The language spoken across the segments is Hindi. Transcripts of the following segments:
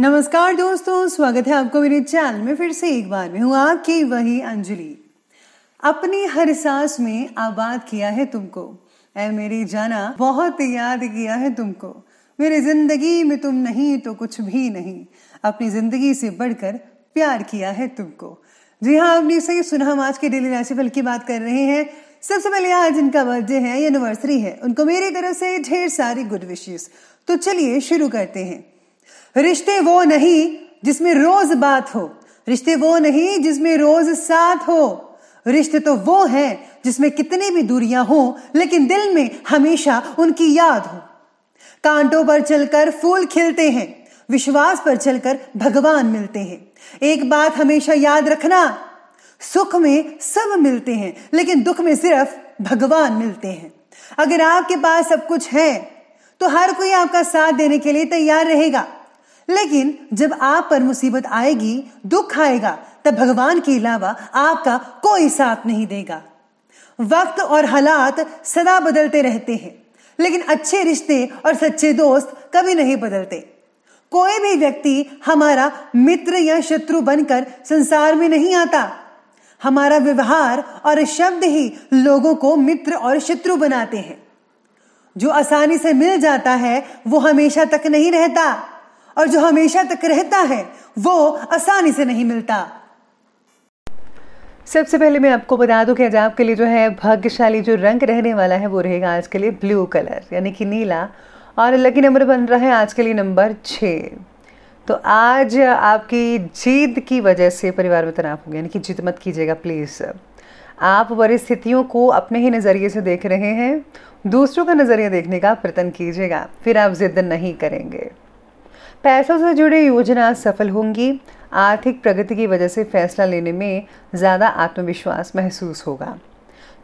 नमस्कार दोस्तों स्वागत है आपको मेरे चैनल में फिर से एक बार में हूँ आपकी वही अंजलि अपनी हर सांस में आबाद किया है तुमको ऐ मेरी जाना बहुत याद किया है तुमको मेरी जिंदगी में तुम नहीं तो कुछ भी नहीं अपनी जिंदगी से बढ़कर प्यार किया है तुमको जी हाँ आपने सही सुना हम आज के डेली राशिफल की बात कर रहे हैं सबसे पहले आज इनका बर्थडे है एनिवर्सरी है उनको मेरी तरफ से ढेर सारी गुड विशेष तो चलिए शुरू करते हैं रिश्ते वो नहीं जिसमें रोज बात हो रिश्ते वो नहीं जिसमें रोज साथ हो रिश्ते तो वो है जिसमें कितनी भी दूरियां हो लेकिन दिल में हमेशा उनकी याद हो कांटों पर चलकर फूल खिलते हैं विश्वास पर चलकर भगवान मिलते हैं एक बात हमेशा याद रखना सुख में सब मिलते हैं लेकिन दुख में सिर्फ भगवान मिलते हैं अगर आपके पास सब कुछ है तो हर कोई आपका साथ देने के लिए तैयार रहेगा लेकिन जब आप पर मुसीबत आएगी दुख आएगा तब भगवान के अलावा आपका कोई साथ नहीं देगा वक्त और हालात सदा बदलते रहते हैं लेकिन अच्छे रिश्ते और सच्चे दोस्त कभी नहीं बदलते कोई भी व्यक्ति हमारा मित्र या शत्रु बनकर संसार में नहीं आता हमारा व्यवहार और शब्द ही लोगों को मित्र और शत्रु बनाते हैं जो आसानी से मिल जाता है वो हमेशा तक नहीं रहता और जो हमेशा तक रहता है वो आसानी से नहीं मिलता सबसे पहले मैं आपको बता दूं कि आज आपके लिए जो है भाग्यशाली जो रंग रहने वाला है वो रहेगा आज के लिए ब्लू कलर यानी कि नीला और लकी नंबर बन रहा है आज के लिए नंबर छः तो आज आपकी जीत की वजह से परिवार में तनाव हो गया यानी कि जीत मत कीजिएगा प्लीज़ आप परिस्थितियों को अपने ही नज़रिए से देख रहे हैं दूसरों का नज़रिया देखने का प्रयत्न कीजिएगा फिर आप जिद नहीं करेंगे पैसों से जुड़े योजना सफल होंगी आर्थिक प्रगति की वजह से फैसला लेने में ज़्यादा आत्मविश्वास महसूस होगा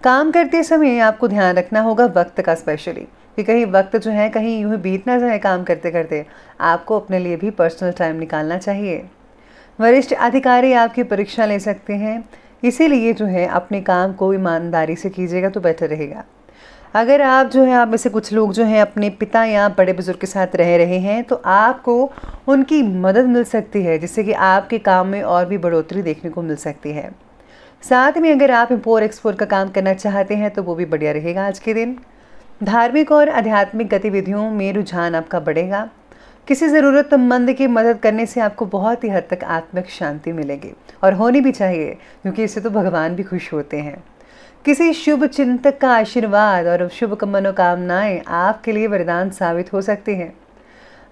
काम करते समय आपको ध्यान रखना होगा वक्त का स्पेशली कि कहीं वक्त जो है कहीं यूँ ही बीतना जाए काम करते करते आपको अपने लिए भी पर्सनल टाइम निकालना चाहिए वरिष्ठ अधिकारी आपकी परीक्षा ले सकते हैं इसीलिए जो है अपने काम को ईमानदारी से कीजिएगा तो बेटर रहेगा अगर आप जो है आप में से कुछ लोग जो हैं अपने पिता या बड़े बुजुर्ग के साथ रह रहे हैं तो आपको उनकी मदद मिल सकती है जिससे कि आपके काम में और भी बढ़ोतरी देखने को मिल सकती है साथ में अगर आप इम्पोर्ट एक्सपोर्ट का काम करना चाहते हैं तो वो भी बढ़िया रहेगा आज के दिन धार्मिक और आध्यात्मिक गतिविधियों में रुझान आपका बढ़ेगा किसी ज़रूरतमंद की मदद करने से आपको बहुत ही हद तक आत्मिक शांति मिलेगी और होनी भी चाहिए क्योंकि इससे तो भगवान भी खुश होते हैं किसी शुभ चिंतक का आशीर्वाद और शुभ मनोकामनाएं आपके लिए वरदान साबित हो सकती हैं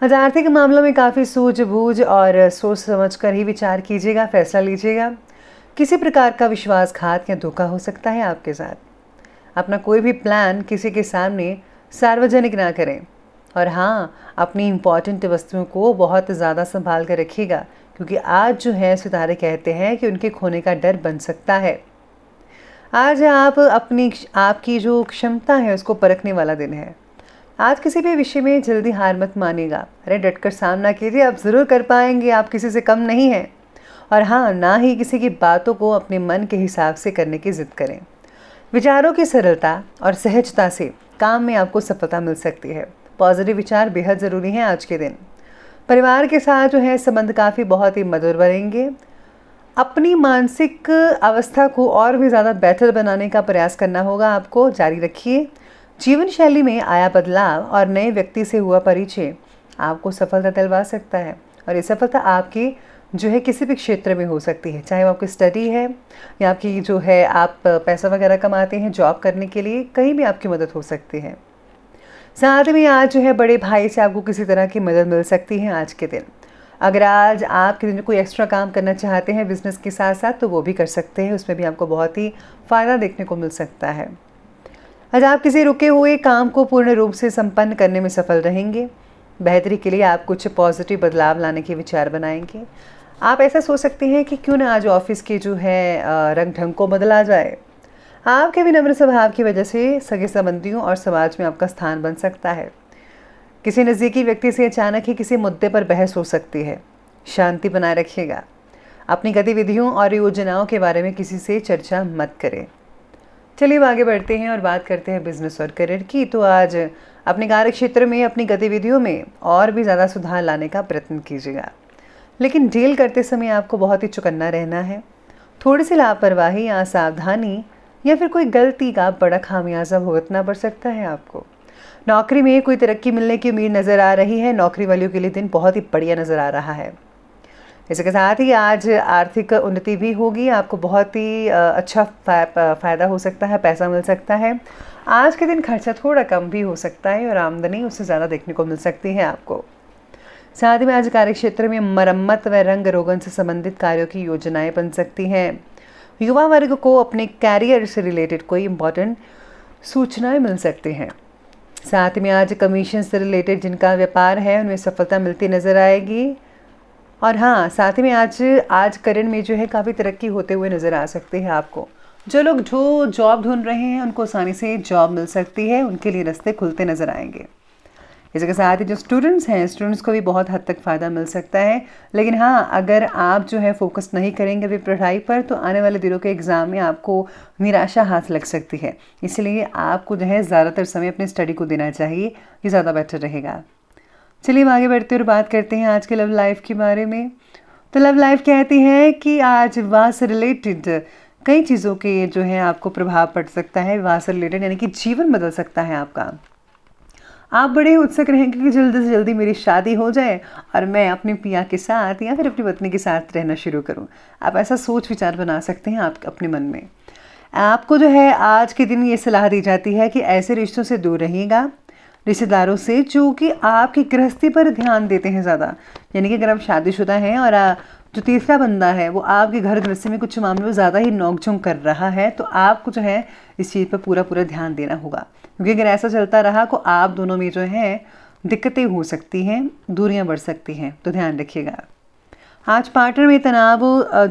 आज आर्थिक मामलों में काफ़ी सूझबूझ और सोच समझ कर ही विचार कीजिएगा फैसला लीजिएगा किसी प्रकार का विश्वासघात या धोखा हो सकता है आपके साथ अपना कोई भी प्लान किसी के सामने सार्वजनिक ना करें और हाँ अपनी इम्पॉर्टेंट वस्तुओं को बहुत ज़्यादा संभाल कर रखिएगा क्योंकि आज जो है सितारे कहते हैं कि उनके खोने का डर बन सकता है आज आप अपनी आपकी जो क्षमता है उसको परखने वाला दिन है आज किसी भी विषय में जल्दी हार मत मानेगा अरे डट कर सामना कीजिए आप ज़रूर कर पाएंगे आप किसी से कम नहीं हैं और हाँ ना ही किसी की बातों को अपने मन के हिसाब से करने की ज़िद करें विचारों की सरलता और सहजता से काम में आपको सफलता मिल सकती है पॉजिटिव विचार बेहद ज़रूरी हैं आज के दिन परिवार के साथ जो है संबंध काफ़ी बहुत ही मधुर बनेंगे अपनी मानसिक अवस्था को और भी ज़्यादा बेहतर बनाने का प्रयास करना होगा आपको जारी रखिए जीवन शैली में आया बदलाव और नए व्यक्ति से हुआ परिचय आपको सफलता दिलवा सकता है और ये सफलता आपकी जो है किसी भी क्षेत्र में हो सकती है चाहे वो आपकी स्टडी है या आपकी जो है आप पैसा वगैरह कमाते हैं जॉब करने के लिए कहीं भी आपकी मदद हो सकती है साथ में आज जो है बड़े भाई से आपको किसी तरह की मदद मिल सकती है आज के दिन अगर आज आप किसी कोई एक्स्ट्रा काम करना चाहते हैं बिज़नेस के साथ साथ तो वो भी कर सकते हैं उसमें भी आपको बहुत ही फ़ायदा देखने को मिल सकता है आज आप किसी रुके हुए काम को पूर्ण रूप से संपन्न करने में सफल रहेंगे बेहतरी के लिए आप कुछ पॉजिटिव बदलाव लाने के विचार बनाएंगे आप ऐसा सोच सकते हैं कि क्यों ना आज ऑफिस के जो है रंग ढंग को बदला जाए आपके विनम्र स्वभाव की वजह से सगे संबंधियों और समाज में आपका स्थान बन सकता है किसी नज़दीकी व्यक्ति से अचानक ही किसी मुद्दे पर बहस हो सकती है शांति बनाए रखिएगा अपनी गतिविधियों और योजनाओं के बारे में किसी से चर्चा मत करें चलिए आगे बढ़ते हैं और बात करते हैं बिजनेस और करियर की तो आज अपने कार्य क्षेत्र में अपनी गतिविधियों में और भी ज़्यादा सुधार लाने का प्रयत्न कीजिएगा लेकिन डील करते समय आपको बहुत ही चुकन्ना रहना है थोड़ी सी लापरवाही या सावधानी या फिर कोई गलती का बड़ा खामियाजा भुगतना पड़ सकता है आपको नौकरी में कोई तरक्की मिलने की उम्मीद नज़र आ रही है नौकरी वालियों के लिए दिन बहुत ही बढ़िया नज़र आ रहा है इसके साथ ही आज आर्थिक उन्नति भी होगी आपको बहुत ही अच्छा फ़ायदा हो सकता है पैसा मिल सकता है आज के दिन खर्चा थोड़ा कम भी हो सकता है और आमदनी उससे ज़्यादा देखने को मिल सकती है आपको साथ ही में आज कार्य क्षेत्र में मरम्मत व रंग रोगन से संबंधित कार्यों की योजनाएं बन सकती हैं युवा वर्ग को अपने कैरियर से रिलेटेड कोई इम्पोर्टेंट सूचनाएं मिल सकती हैं साथ में आज कमीशन से रिलेटेड जिनका व्यापार है उनमें सफलता मिलती नज़र आएगी और हाँ साथ में आज आज करंट में जो है काफ़ी तरक्की होते हुए नज़र आ सकती है आपको जो लोग जो जॉब ढूंढ रहे हैं उनको आसानी से जॉब मिल सकती है उनके लिए रास्ते खुलते नज़र आएंगे इसके साथ ही जो स्टूडेंट्स हैं स्टूडेंट्स को भी बहुत हद तक फ़ायदा मिल सकता है लेकिन हाँ अगर आप जो है फोकस नहीं करेंगे अभी पढ़ाई पर तो आने वाले दिनों के एग्ज़ाम में आपको निराशा हाथ लग सकती है इसलिए आपको जो है ज़्यादातर समय अपनी स्टडी को देना चाहिए ये ज़्यादा बेटर रहेगा चलिए हम आगे बढ़ते और बात करते हैं आज के लव लाइफ के बारे में तो लव लाइफ कहती है कि आज विवाह से रिलेटेड कई चीज़ों के जो है आपको प्रभाव पड़ सकता है विवाह से रिलेटेड यानी कि जीवन बदल सकता है आपका आप बड़े उत्सुक रहेंगे कि जल्दी से जल्दी मेरी शादी हो जाए और मैं अपने पिया के साथ या फिर अपनी पत्नी के साथ रहना शुरू करूं आप ऐसा सोच विचार बना सकते हैं आप अपने मन में आपको जो है आज के दिन ये सलाह दी जाती है कि ऐसे रिश्तों से दूर रहिएगा रिश्तेदारों से जो कि आपकी गृहस्थी पर ध्यान देते हैं ज़्यादा यानी कि अगर आप शादीशुदा हैं और जो तीसरा बंदा है वो आपके घर गृहस्थी में कुछ मामलों में ज़्यादा ही नोकझोंक कर रहा है तो आपको जो है इस चीज़ पर पूरा पूरा ध्यान देना होगा क्योंकि अगर ऐसा चलता रहा तो आप दोनों में जो है दिक्कतें हो सकती हैं दूरियां बढ़ सकती हैं तो ध्यान रखिएगा आज पार्टनर में तनाव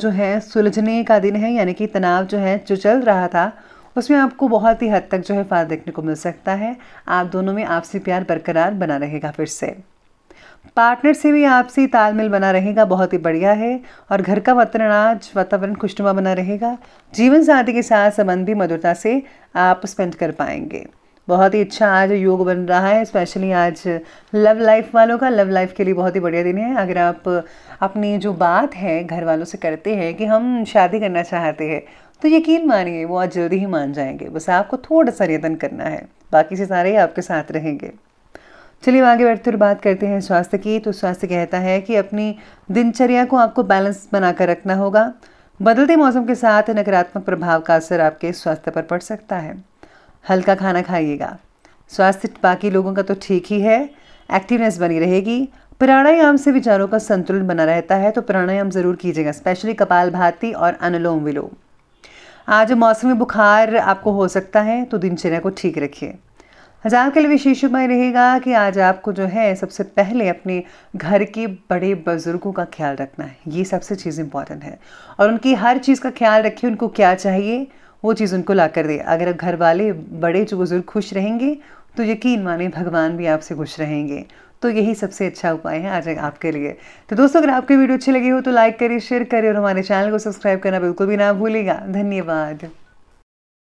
जो है सुलझने का दिन है यानी कि तनाव जो है जो चल रहा था उसमें आपको बहुत ही हद तक जो है फायदा देखने को मिल सकता है आप दोनों में आपसी प्यार बरकरार बना रहेगा फिर से पार्टनर से भी आपसी तालमेल बना रहेगा बहुत ही बढ़िया है और घर का वातावरण आज वातावरण खुशनुमा बना रहेगा जीवन साथी के साथ संबंध भी मधुरता से आप स्पेंड कर पाएंगे बहुत ही अच्छा आज योग बन रहा है स्पेशली आज लव लाइफ वालों का लव लाइफ के लिए बहुत ही बढ़िया दिन है अगर आप अपनी जो बात है घर वालों से करते हैं कि हम शादी करना चाहते हैं तो यकीन मानिए वो आज जल्दी ही मान जाएंगे बस आपको थोड़ा सा यत्न करना है बाकी से सारे ही आपके साथ रहेंगे चलिए आगे बढ़ते हुए बात करते हैं स्वास्थ्य की तो स्वास्थ्य कहता है कि अपनी दिनचर्या को आपको बैलेंस बनाकर रखना होगा बदलते मौसम के साथ नकारात्मक प्रभाव का असर आपके स्वास्थ्य पर पड़ सकता है हल्का खाना खाइएगा स्वास्थ्य बाकी लोगों का तो ठीक ही है एक्टिवनेस बनी रहेगी प्राणायाम से विचारों का संतुलन बना रहता है तो प्राणायाम ज़रूर कीजिएगा स्पेशली कपाल भाती और अनुलोम विलोम आज में बुखार आपको हो सकता है तो दिनचर्या को ठीक रखिए हजार के लिए विशेष उपाय रहेगा कि आज आपको जो है सबसे पहले अपने घर के बड़े बुजुर्गों का ख्याल रखना है ये सबसे चीज़ इंपॉर्टेंट है और उनकी हर चीज़ का ख्याल रखिए उनको क्या चाहिए वो चीज़ उनको ला कर दे अगर घर वाले बड़े जो बुज़ुर्ग खुश रहेंगे तो यकीन माने भगवान भी आपसे खुश रहेंगे तो यही सबसे अच्छा उपाय है आज आपके लिए तो दोस्तों अगर आपकी वीडियो अच्छी लगी हो तो लाइक करिए शेयर करिए और हमारे चैनल को सब्सक्राइब करना बिल्कुल भी ना भूलेगा धन्यवाद